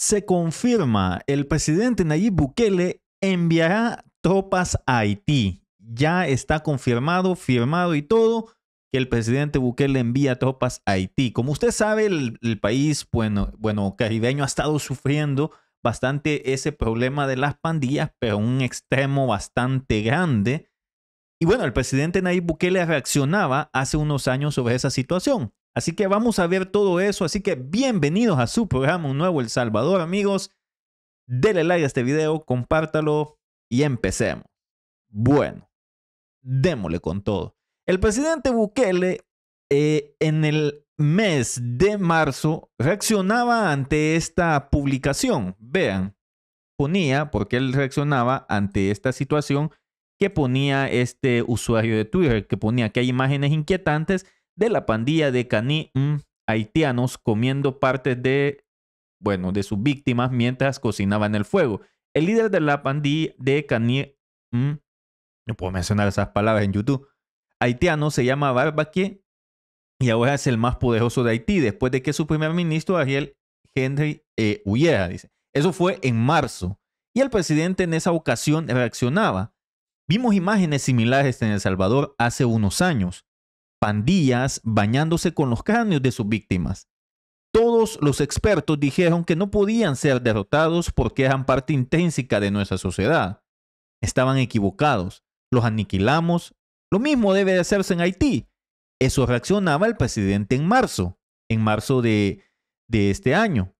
se confirma, el presidente Nayib Bukele enviará tropas a Haití. Ya está confirmado, firmado y todo que el presidente Bukele envía tropas a Haití. Como usted sabe, el, país bueno, bueno, caribeño ha estado sufriendo bastante ese problema de las pandillas, pero un extremo bastante grande. Y bueno, el presidente Nayib Bukele reaccionaba hace unos años sobre esa situación. Así que vamos a ver todo eso. Así que bienvenidos a su programa Un Nuevo El Salvador, amigos. Dele like a este video, compártalo y empecemos. Bueno, démosle con todo. El presidente Bukele eh, en el mes de marzo reaccionaba ante esta publicación. Vean, ponía, porque él reaccionaba ante esta situación que ponía este usuario de Twitter, que ponía que hay imágenes inquietantes de la pandilla de caní mm, haitianos comiendo partes de, bueno, de sus víctimas mientras cocinaban el fuego. El líder de la pandilla de caní, mm, no puedo mencionar esas palabras en YouTube, haitiano se llama Barbaque y ahora es el más poderoso de Haití después de que su primer ministro Ariel Henry eh, huyera, dice. Eso fue en marzo. Y el presidente en esa ocasión reaccionaba. Vimos imágenes similares en El Salvador hace unos años pandillas bañándose con los cráneos de sus víctimas. Todos los expertos dijeron que no podían ser derrotados porque eran parte intrínseca de nuestra sociedad. Estaban equivocados, los aniquilamos. Lo mismo debe de hacerse en Haití. Eso reaccionaba el presidente en marzo, en marzo de, de este año.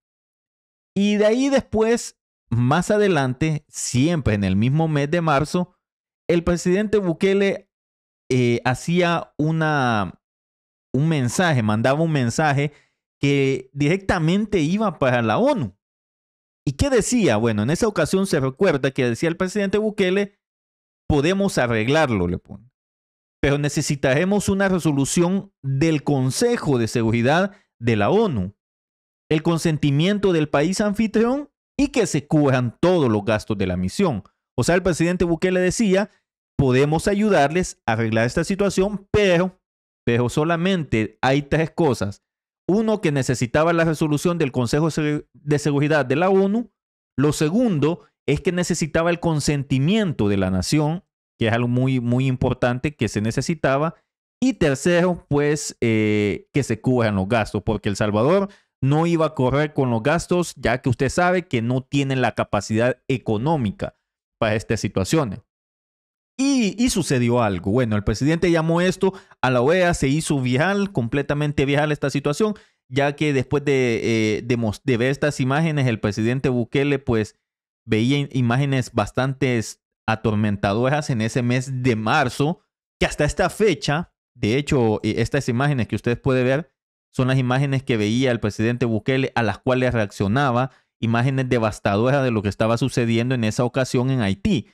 Y de ahí después, más adelante, siempre en el mismo mes de marzo, el presidente Bukele eh, hacía una, un mensaje, mandaba un mensaje que directamente iba para la ONU. ¿Y qué decía? Bueno, en esa ocasión se recuerda que decía el presidente Bukele, podemos arreglarlo, le pone. Pero necesitaremos una resolución del Consejo de Seguridad de la ONU, el consentimiento del país anfitrión y que se cubran todos los gastos de la misión. O sea, el presidente Bukele decía podemos ayudarles a arreglar esta situación, pero, pero solamente hay tres cosas. Uno, que necesitaba la resolución del Consejo de Seguridad de la ONU. Lo segundo es que necesitaba el consentimiento de la nación, que es algo muy, muy importante que se necesitaba. Y tercero, pues eh, que se cubran los gastos, porque El Salvador no iba a correr con los gastos, ya que usted sabe que no tiene la capacidad económica para estas situaciones. Y, sucedió algo. Bueno, el presidente llamó esto a la OEA, se hizo viral, completamente viral esta situación, ya que después de, eh, ver estas imágenes, el presidente Bukele pues veía imágenes bastante atormentadoras en ese mes de marzo, que hasta esta fecha, de hecho, e, estas imágenes que ustedes pueden ver son las imágenes que veía el presidente Bukele a las cuales reaccionaba, imágenes devastadoras de lo que estaba sucediendo en esa ocasión en Haití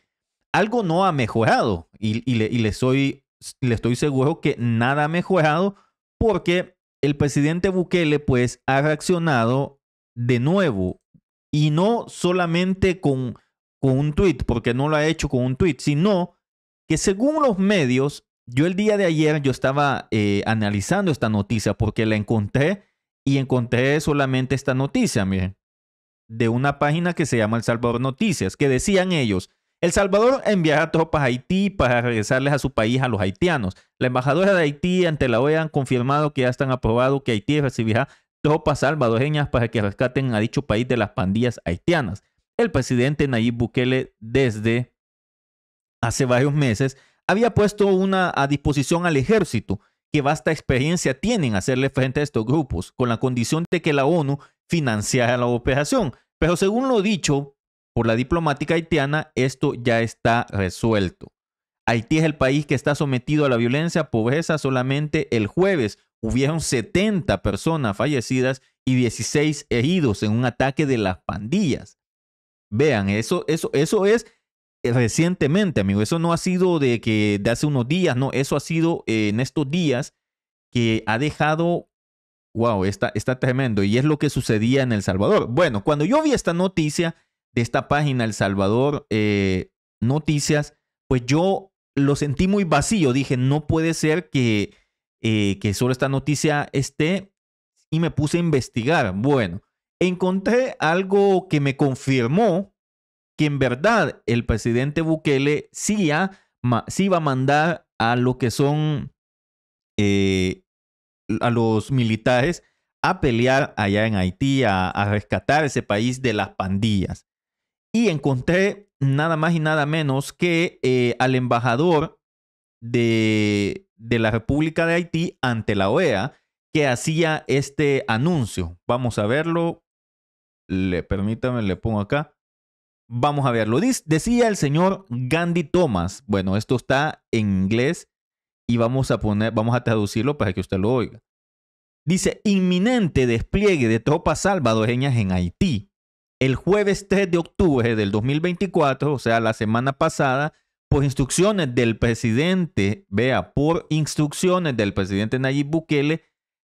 algo no ha mejorado y, le, soy, estoy seguro que nada ha mejorado porque el presidente Bukele pues ha reaccionado de nuevo y no solamente con, con un tweet porque no lo ha hecho con un tweet sino que según los medios, yo el día de ayer yo estaba eh, analizando esta noticia porque la encontré y encontré solamente esta noticia, miren, de una página que se llama El Salvador Noticias, que decían ellos, el Salvador enviará tropas a Haití para regresarles a su país a los haitianos. La embajadora de Haití ante la OEA ha confirmado que ya están aprobados que Haití recibirá tropas salvadoreñas para que rescaten a dicho país de las pandillas haitianas. El presidente Nayib Bukele desde hace varios meses había puesto una a disposición al ejército que vasta experiencia tienen hacerle frente a estos grupos, con la condición de que la ONU financiara la operación. Pero según lo dicho por la diplomática haitiana, esto ya está resuelto. Haití es el país que está sometido a la violencia, pobreza. Solamente el jueves hubieron 70 personas fallecidas y 16 heridos en un ataque de las pandillas. Vean, eso, eso, eso es eh, recientemente, amigo. Eso no ha sido de que de hace unos días, no. Eso ha sido eh, en estos días que ha dejado. Wow, está, está tremendo. Y es lo que sucedía en El Salvador. Bueno, cuando yo vi esta noticia, de esta página, El Salvador eh, Noticias, pues yo lo sentí muy vacío. Dije, no puede ser que, eh, que solo esta noticia esté. Y me puse a investigar. Bueno, encontré algo que me confirmó que en verdad el presidente Bukele sí, iba va a mandar a lo que son eh, a los militares a pelear allá en Haití, a, rescatar ese país de las pandillas y encontré nada más y nada menos que eh, al embajador de, la República de Haití ante la OEA que hacía este anuncio. Vamos a verlo. Le, permítame, le pongo acá. Vamos a verlo. decía el señor Gandhi Thomas. Bueno, esto está en inglés y vamos a poner, vamos a traducirlo para que usted lo oiga. Dice, inminente despliegue de tropas salvadoreñas en Haití el jueves 3 de octubre del 2024, o sea, la semana pasada, por instrucciones del presidente, vea, por instrucciones del presidente Nayib Bukele,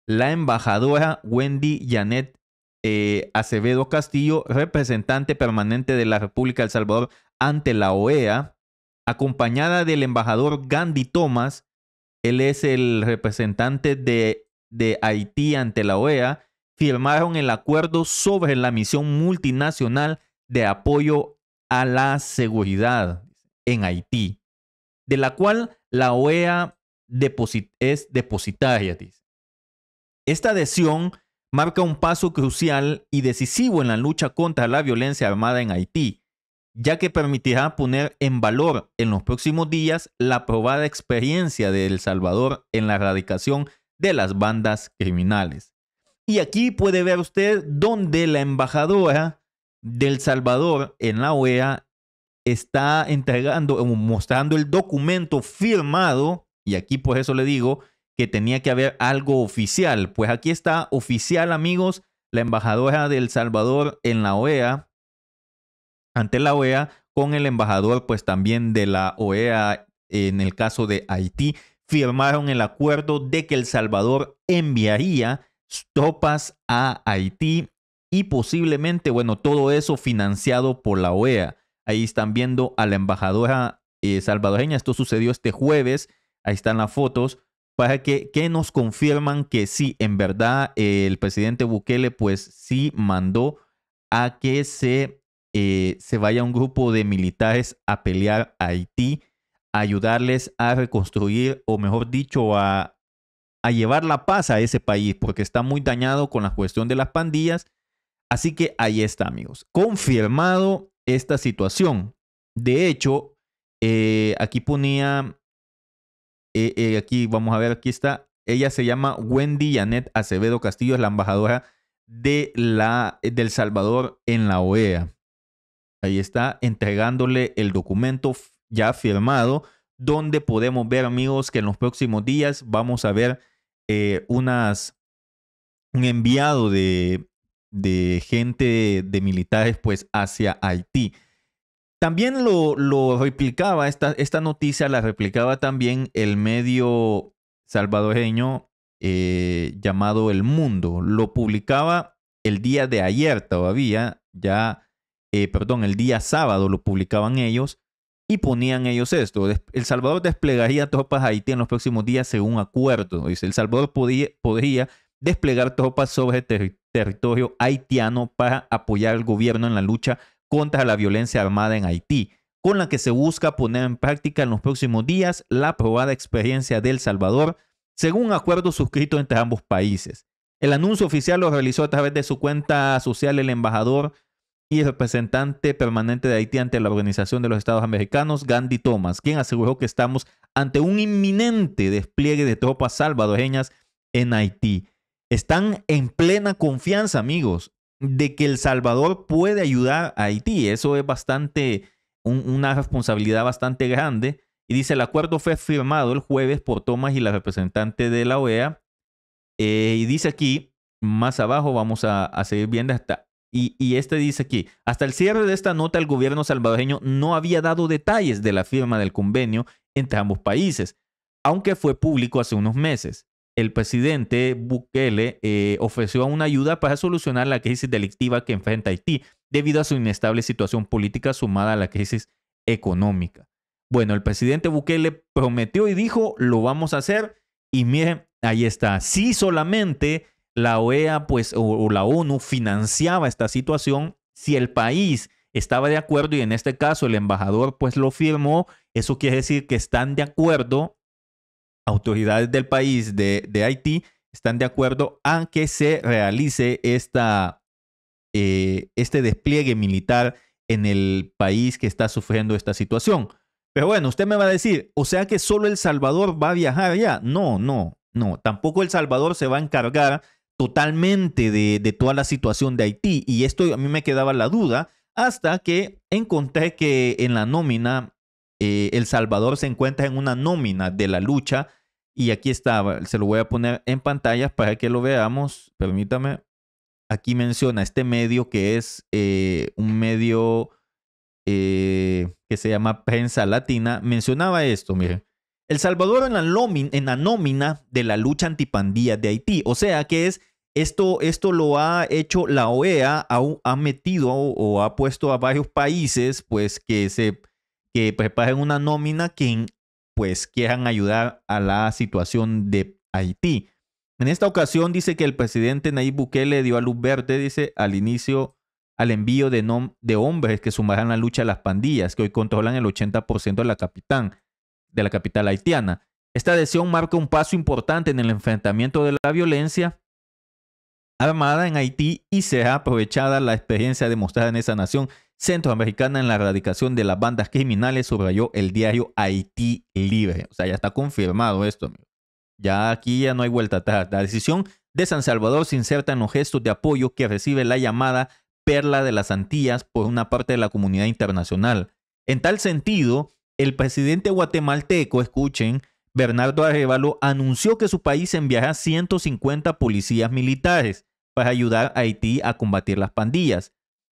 la embajadora Wendy Janet eh, Acevedo Castillo, representante permanente de la República de El Salvador ante la OEA, acompañada del embajador Gandhi Thomas, él es el representante de, de Haití ante la OEA, firmaron el acuerdo sobre la misión multinacional de apoyo a la seguridad en Haití, de la cual la OEA es depositaria. Esta adhesión marca un paso crucial y decisivo en la lucha contra la violencia armada en Haití, ya que permitirá poner en valor en los próximos días la probada experiencia de El Salvador en la erradicación de las bandas criminales. Y aquí puede ver usted dónde la embajadora del Salvador en la OEA está entregando, o eh, mostrando el documento firmado, y aquí por eso le digo que tenía que haber algo oficial. Pues aquí está oficial, amigos, la embajadora del Salvador en la OEA, ante la OEA, con el embajador pues también de la OEA en el caso de Haití, firmaron el acuerdo de que El Salvador enviaría tropas a Haití y posiblemente, bueno, todo eso financiado por la OEA. Ahí están viendo a la embajadora eh, salvadoreña, esto sucedió este jueves, ahí están las fotos, para que, que nos confirman que sí, en verdad, el presidente Bukele pues sí mandó a que se, eh, se vaya un grupo de militares a pelear a Haití, ayudarles a reconstruir, o mejor dicho, a a llevar la paz a ese país porque está muy dañado con la cuestión de las pandillas. Así que ahí está, amigos. Confirmado esta situación. De hecho, eh, aquí ponía, eh, eh, aquí vamos a ver, aquí está. Ella se llama Wendy Janet Acevedo Castillo, es la embajadora de la del Salvador en la OEA. Ahí está entregándole el documento ya firmado, donde podemos ver, amigos, que en los próximos días vamos a ver eh, unas, un enviado de, gente, de militares, pues hacia Haití. También lo, lo replicaba, esta, esta, noticia la replicaba también el medio salvadoreño eh, llamado El Mundo. Lo publicaba el día de ayer todavía, ya, eh, perdón, el día sábado lo publicaban ellos. Y ponían ellos esto, El Salvador desplegaría tropas a Haití en los próximos días según acuerdo. Dice, El Salvador podía, podría desplegar tropas sobre territorio haitiano para apoyar al gobierno en la lucha contra la violencia armada en Haití, con la que se busca poner en práctica en los próximos días la probada experiencia de El Salvador según acuerdo suscrito entre ambos países. El anuncio oficial lo realizó a través de su cuenta social el embajador y el representante permanente de Haití ante la Organización de los Estados Americanos, Gandhi Thomas, quien aseguró que estamos ante un inminente despliegue de tropas salvadoreñas en Haití. Están en plena confianza, amigos, de que El Salvador puede ayudar a Haití. Eso es bastante, una responsabilidad bastante grande. Y dice, el acuerdo fue firmado el jueves por Thomas y la representante de la OEA. Eh, y dice aquí, más abajo vamos a, a seguir viendo hasta y, y, este dice aquí, hasta el cierre de esta nota el gobierno salvadoreño no había dado detalles de la firma del convenio entre ambos países, aunque fue público hace unos meses. El presidente Bukele eh, ofreció una ayuda para solucionar la crisis delictiva que enfrenta Haití debido a su inestable situación política sumada a la crisis económica. Bueno, el presidente Bukele prometió y dijo, lo vamos a hacer. Y miren, ahí está. Sí solamente la OEA pues, o, la ONU financiaba esta situación si el país estaba de acuerdo y en este caso el embajador pues lo firmó, eso quiere decir que están de acuerdo, autoridades del país de, Haití están de acuerdo a que se realice esta, eh, este despliegue militar en el país que está sufriendo esta situación. Pero bueno, usted me va a decir, o sea que solo El Salvador va a viajar ya. No, no, no, tampoco El Salvador se va a encargar totalmente de, toda la situación de Haití. Y esto a mí me quedaba la duda hasta que encontré que en la nómina eh, El Salvador se encuentra en una nómina de la lucha. Y aquí estaba, se lo voy a poner en pantalla para que lo veamos. Permítame. Aquí menciona este medio que es eh, un medio eh, que se llama Prensa Latina. Mencionaba esto, miren. El Salvador en la, nómina de la lucha antipandía de Haití. O sea que es esto, esto lo ha hecho la OEA, ha, metido o, ha puesto a varios países pues que se que preparen una nómina que pues quieran ayudar a la situación de Haití. En esta ocasión dice que el presidente Nayib Bukele dio a luz verde, dice, al inicio al envío de, de hombres que sumarán la lucha a las pandillas, que hoy controlan el 80% de la, capitán, de la capital haitiana. Esta adhesión marca un paso importante en el enfrentamiento de la violencia armada en Haití y será aprovechada la experiencia demostrada en esa nación centroamericana en la erradicación de las bandas criminales, subrayó el diario Haití Libre. O sea, ya está confirmado esto, amigo. Ya aquí ya no hay vuelta atrás. La decisión de San Salvador se inserta en los gestos de apoyo que recibe la llamada perla de las Antillas por una parte de la comunidad internacional. En tal sentido, el presidente guatemalteco, escuchen, Bernardo Arevalo, anunció que su país enviará 150 policías militares para pues, ayudar a Haití a combatir las pandillas.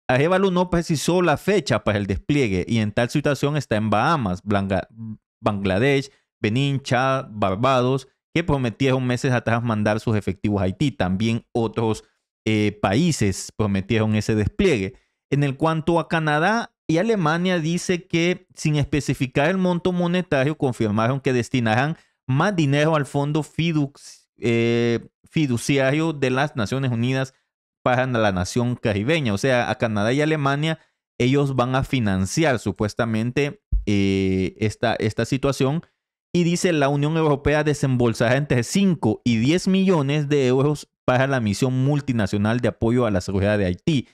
Arevalo no precisó la fecha para pues, el despliegue y en tal situación está en Bahamas, Bangladesh, Benín, Chad, Barbados, que prometieron meses atrás mandar sus efectivos a Haití. También otros eh, países prometieron ese despliegue. En el cuanto a Canadá y Alemania, dice que sin especificar el monto monetario, confirmaron que destinarán más dinero al fondo FIDUX eh, fiduciario de las Naciones Unidas para la nación caribeña. O sea, a Canadá y Alemania ellos van a financiar supuestamente eh, esta, esta situación. Y dice, la Unión Europea desembolsará entre 5 y 10 millones de euros para la misión multinacional de apoyo a la seguridad de Haití.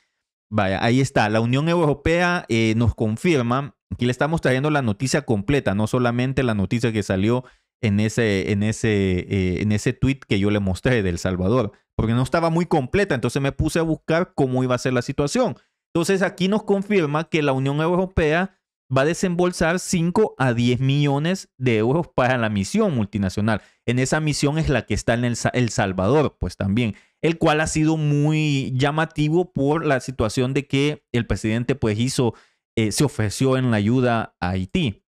Vaya, ahí está. La Unión Europea eh, nos confirma, aquí le estamos trayendo la noticia completa, no solamente la noticia que salió en ese, en ese, eh, en ese tweet que yo le mostré del Salvador, porque no estaba muy completa, entonces me puse a buscar cómo iba a ser la situación. Entonces aquí nos confirma que la Unión Europea va a desembolsar 5 a 10 millones de euros para la misión multinacional. En esa misión es la que está en El, Salvador, pues también, el cual ha sido muy llamativo por la situación de que el presidente pues hizo, eh, se ofreció en la ayuda a Haití.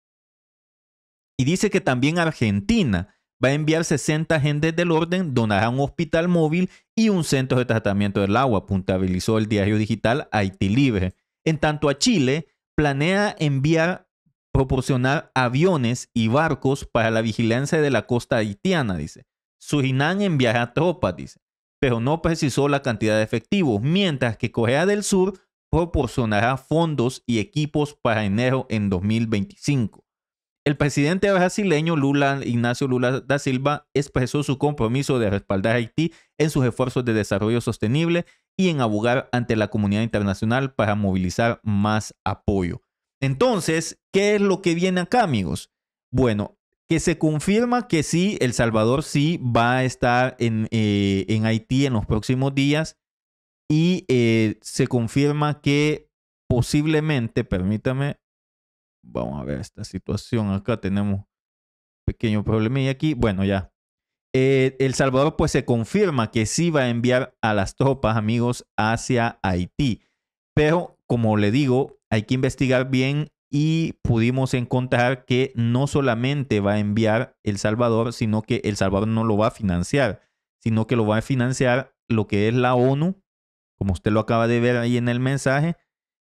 Y dice que también Argentina va a enviar 60 agentes del orden, donará un hospital móvil y un centro de tratamiento del agua, puntualizó el diario digital Haití Libre. En tanto a Chile, planea enviar, proporcionar aviones y barcos para la vigilancia de la costa haitiana, dice. Surinam enviará tropas, dice, pero no precisó la cantidad de efectivos, mientras que Corea del Sur proporcionará fondos y equipos para enero en 2025. El presidente brasileño Lula Ignacio Lula da Silva expresó su compromiso de respaldar a Haití en sus esfuerzos de desarrollo sostenible y en abogar ante la comunidad internacional para movilizar más apoyo. Entonces, ¿qué es lo que viene acá, amigos? Bueno, que se confirma que sí, El Salvador sí va a estar en, eh, Haití en los próximos días y eh, se confirma que posiblemente, permítame, Vamos a ver esta situación. Acá tenemos pequeño problema y aquí. Bueno, ya. Eh, el Salvador pues se confirma que sí va a enviar a las tropas, amigos, hacia Haití. Pero, como le digo, hay que investigar bien y pudimos encontrar que no solamente va a enviar El Salvador, sino que El Salvador no lo va a financiar, sino que lo va a financiar lo que es la ONU, como usted lo acaba de ver ahí en el mensaje,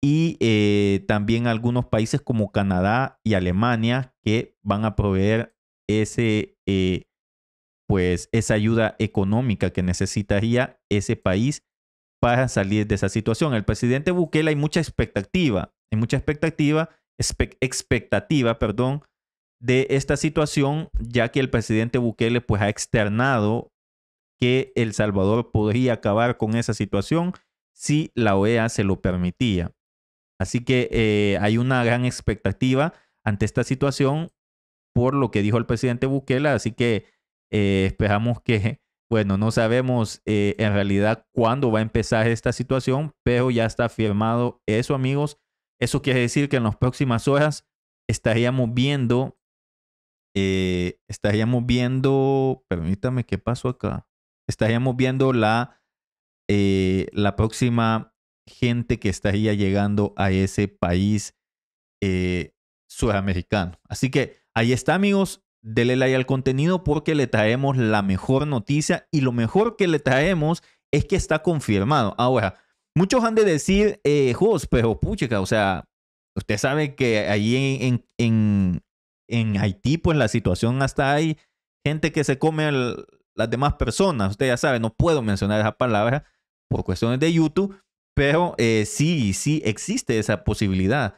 y eh, también algunos países como Canadá y Alemania que van a proveer ese, eh, pues, esa ayuda económica que necesitaría ese país para salir de esa situación. El presidente Bukele hay mucha expectativa, hay mucha expectativa, expectativa, perdón, de esta situación, ya que el presidente Bukele pues ha externado que El Salvador podría acabar con esa situación si la OEA se lo permitía. Así que eh, hay una gran expectativa ante esta situación por lo que dijo el presidente Bukele, así que eh, esperamos que, bueno, no sabemos eh, en realidad cuándo va a empezar esta situación, pero ya está firmado eso, amigos. Eso quiere decir que en las próximas horas estaríamos viendo, estaríamos viendo, permítame, ¿qué pasó acá? Estaríamos viendo la, la próxima gente que estaría llegando a ese país eh, sudamericano. Así que ahí está, amigos. denle like al contenido porque le traemos la mejor noticia y lo mejor que le traemos es que está confirmado. Ahora, muchos han de decir, eh, Jos, pero puchica, o sea, usted sabe que ahí en, en, en, Haití, pues la situación hasta hay gente que se come a las demás personas. Usted ya sabe, no puedo mencionar esa palabra por cuestiones de YouTube, pero eh, sí, sí existe esa posibilidad.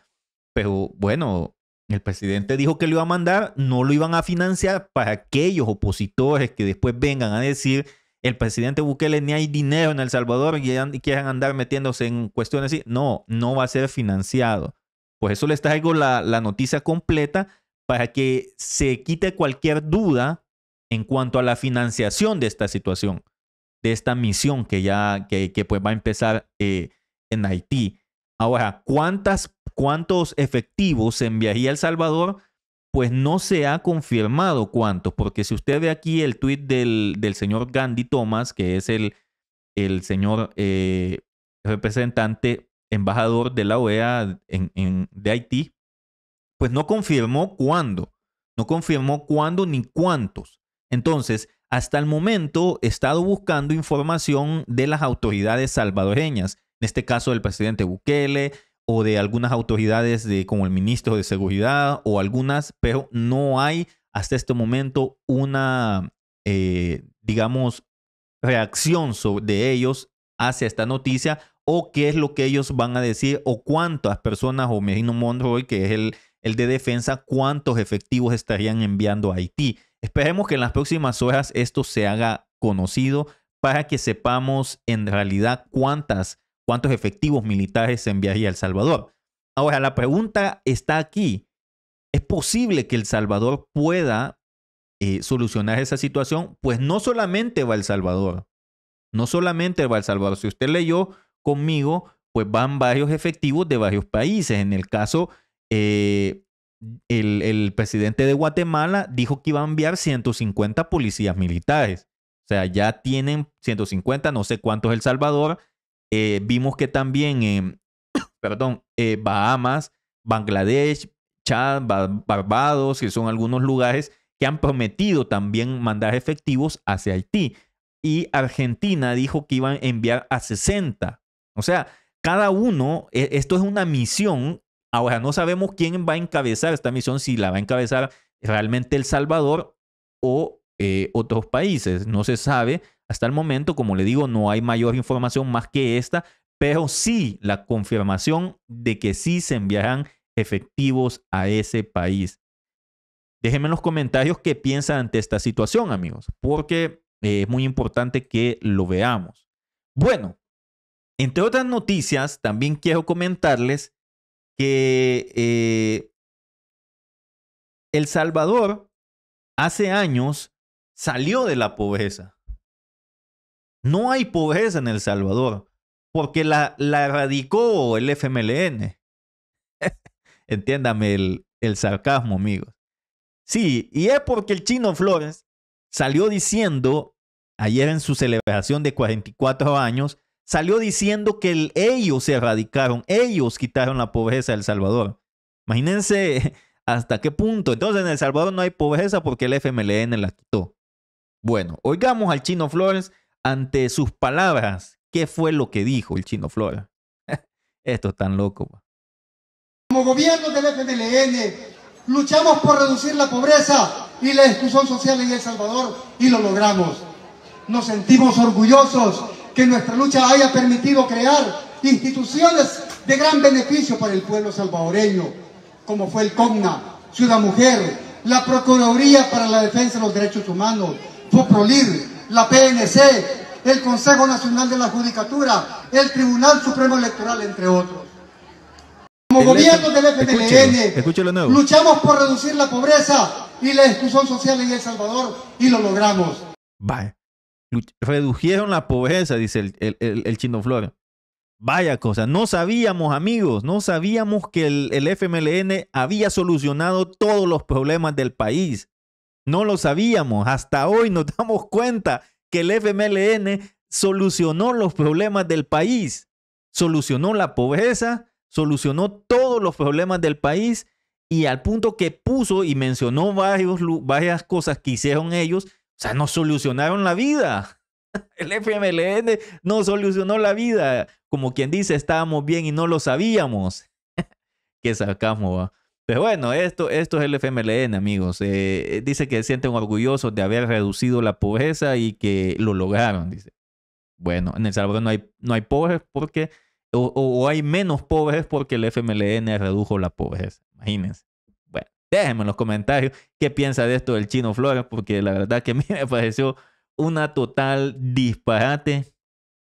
Pero bueno, el presidente dijo que lo iba a mandar, no lo iban a financiar para aquellos opositores que después vengan a decir, el presidente Bukele ni hay dinero en El Salvador y, quieran andar metiéndose en cuestiones así. No, no va a ser financiado. Pues eso les traigo la noticia completa para que se quite cualquier duda en cuanto a la financiación de esta situación de esta misión que ya, que, pues va a empezar eh, en Haití. Ahora, ¿cuántas, ¿cuántos efectivos enviaría El Salvador? Pues no se ha confirmado cuántos, porque si usted ve aquí el tuit del, señor Gandhi Thomas, que es el, el señor eh, representante embajador de la OEA en, de Haití, pues no confirmó cuándo, no confirmó cuándo ni cuántos. Entonces, hasta el momento he estado buscando información de las autoridades salvadoreñas, en este caso del presidente Bukele o de algunas autoridades de, como el ministro de Seguridad o algunas, pero no hay hasta este momento una, eh, digamos, reacción de ellos hacia esta noticia o qué es lo que ellos van a decir o cuántas personas, o Merino Monroy, que es el, el de defensa, cuántos efectivos estarían enviando a Haití. Esperemos que en las próximas horas esto se haga conocido para que sepamos en realidad cuántas, cuántos efectivos militares se enviaría a El Salvador. Ahora, la pregunta está aquí. ¿Es posible que El Salvador pueda eh, solucionar esa situación? Pues no solamente va El Salvador. No solamente va El Salvador. Si usted leyó conmigo, pues van varios efectivos de varios países. En el caso eh, el, presidente de Guatemala dijo que iba a enviar 150 policías militares. O sea, ya tienen 150, no sé cuántos El Salvador. Eh, vimos que también, eh, perdón, eh, Bahamas, Bangladesh, Chad, Barbados, que son algunos lugares que han prometido también mandar efectivos hacia Haití. Y Argentina dijo que iban a enviar a 60. O sea, cada uno, e-, esto es una misión Ahora, no sabemos quién va a encabezar esta misión, si la va a encabezar realmente El Salvador o eh, otros países. No se sabe. Hasta el momento, como le digo, no hay mayor información más que esta, pero sí la confirmación de que sí se enviarán efectivos a ese país. Déjenme en los comentarios qué piensan ante esta situación, amigos, porque eh, es muy importante que lo veamos. Bueno, entre otras noticias, también quiero comentarles que eh, El Salvador hace años salió de la pobreza. No hay pobreza en El Salvador porque la, la erradicó el FMLN. Entiéndame el, el sarcasmo, amigos. Sí, y es porque el chino Flores salió diciendo ayer en su celebración de 44 años salió diciendo que ellos se erradicaron, ellos quitaron la pobreza de El Salvador. Imagínense hasta qué punto. Entonces en El Salvador no hay pobreza porque el FMLN la quitó. Bueno, oigamos al chino Flores ante sus palabras. ¿Qué fue lo que dijo el chino Flores? Esto es tan loco. Como gobierno del FMLN, luchamos por reducir la pobreza y la exclusión social en El Salvador y lo logramos. Nos sentimos orgullosos que nuestra lucha haya permitido crear instituciones de gran beneficio para el pueblo salvadoreño, como fue el COMNA, Ciudad Mujer, la Procuraduría para la Defensa de los Derechos Humanos, FOPROLIR, la PNC, el Consejo Nacional de la Judicatura, el Tribunal Supremo Electoral, entre otros. Como gobierno del FMLN, luchamos por reducir la pobreza y la exclusión social en El Salvador y lo logramos. Bye redujeron la pobreza, dice el, el, Chino Vaya cosa, no sabíamos amigos, no sabíamos que el FMLN había solucionado todos los problemas del país. No lo sabíamos, hasta hoy nos damos cuenta que el FMLN solucionó los problemas del país, solucionó la pobreza, solucionó todos los problemas del país y al punto que puso y mencionó varias cosas que hicieron ellos o sea, nos solucionaron la vida. El FMLN no solucionó la vida. Como quien dice, estábamos bien y no lo sabíamos. Qué sacamos, va. Pero bueno, esto, es el FMLN, amigos. Eh, eh, dice que se sienten orgullosos de haber reducido la pobreza y que lo lograron, dice. Bueno, en El Salvador no hay, no hay pobres porque, o, o hay menos pobres porque el FMLN redujo la pobreza. Imagínense déjenme en los comentarios qué piensa de esto del Chino Flores, porque la verdad que a mí me pareció una total disparate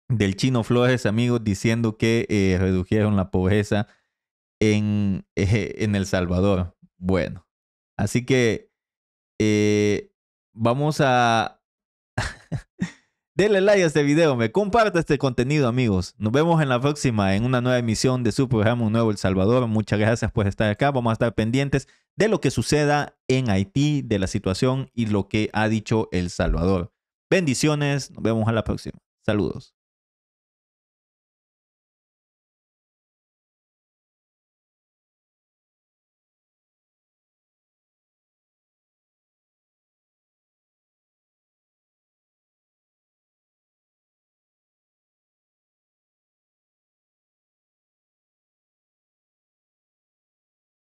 del Chino Flores, amigos, diciendo que eh, redujeron la pobreza en, eh, en, El Salvador. Bueno, así que eh, vamos a, Denle like a este video, me comparte este contenido, amigos. Nos vemos en la próxima, en una nueva emisión de su programa Nuevo El Salvador. Muchas gracias por estar acá. Vamos a estar pendientes de lo que suceda en Haití, de la situación y lo que ha dicho El Salvador. Bendiciones, nos vemos a la próxima. Saludos.